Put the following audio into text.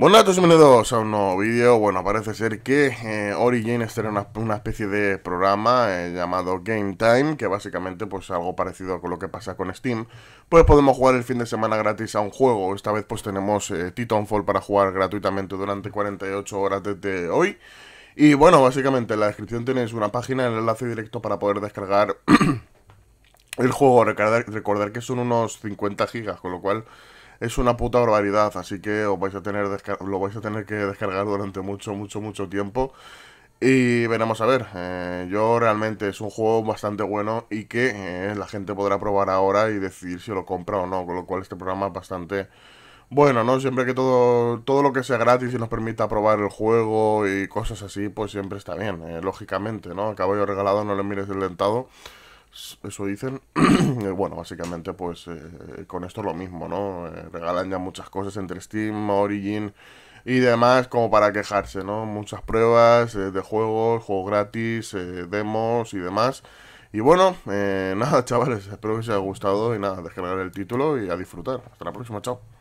Bueno, y bienvenidos a un nuevo vídeo. Bueno, parece ser que eh, Origin estará una, especie de programa eh, llamado Game Time, que básicamente pues algo parecido con lo que pasa con Steam. Pues podemos jugar el fin de semana gratis a un juego. Esta vez pues tenemos eh, Titanfall para jugar gratuitamente durante 48 horas desde hoy. Y bueno, básicamente en la descripción tenéis una página, el enlace directo para poder descargar el juego. Recordar, que son unos 50 gigas, con lo cual es una puta barbaridad, así que os vais a tener lo vais a tener que descargar durante mucho, mucho, mucho tiempo. Y veremos a ver, eh, yo realmente es un juego bastante bueno y que eh, la gente podrá probar ahora y decidir si lo compra o no, con lo cual este programa es bastante bueno, ¿no? Siempre que todo, todo lo que sea gratis y nos permita probar el juego y cosas así, pues siempre está bien, eh, lógicamente, ¿no? A caballo regalado no le mires el dentado. Eso dicen, eh, bueno, básicamente pues eh, eh, con esto lo mismo, ¿no? regalan ya muchas cosas entre Steam, Origin y demás como para quejarse, ¿no? Muchas pruebas de juegos, juegos gratis, demos y demás. Y bueno, nada chavales, espero que os haya gustado y nada, descargar el título y a disfrutar. Hasta la próxima, chao.